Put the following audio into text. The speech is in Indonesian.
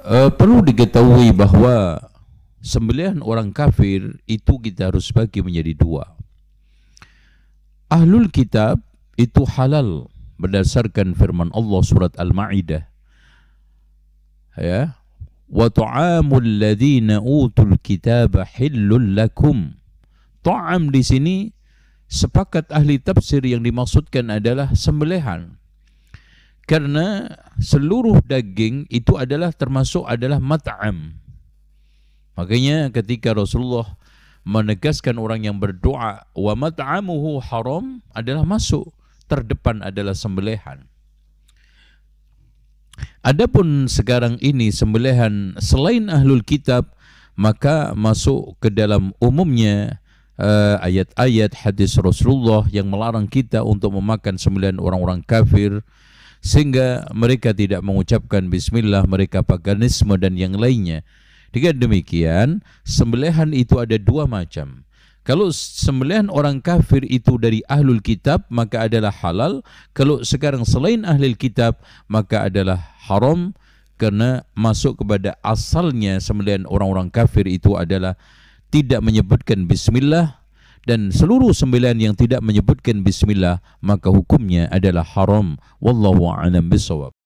Uh, perlu diketahui bahwa sembelihan orang kafir itu kita harus bagi menjadi dua. Ahlul kitab itu halal berdasarkan firman Allah surat Al-Maidah. Ya. Wa ta'amul ladzina utul kitaba hillul lakum. Ta'am di sini sepakat ahli tafsir yang dimaksudkan adalah sembelihan. Karena seluruh daging itu adalah termasuk adalah mat'am. Makanya ketika Rasulullah menegaskan orang yang berdoa wa mat'amuhu haram adalah masuk, terdepan adalah sembelihan. Adapun sekarang ini sembelihan selain ahlul kitab maka masuk ke dalam umumnya eh, ayat-ayat uh, hadis Rasulullah yang melarang kita untuk memakan sembelihan orang-orang kafir, sehingga mereka tidak mengucapkan bismillah, mereka paganisme dan yang lainnya. Dengan demikian, sembelihan itu ada dua macam. Kalau sembelihan orang kafir itu dari ahlul kitab maka adalah halal, kalau sekarang selain ahlul kitab maka adalah haram karena masuk kepada asalnya sembelihan orang-orang kafir itu adalah tidak menyebutkan bismillah dan seluruh sembilan yang tidak menyebutkan bismillah maka hukumnya adalah haram wallahu a'lam bisawab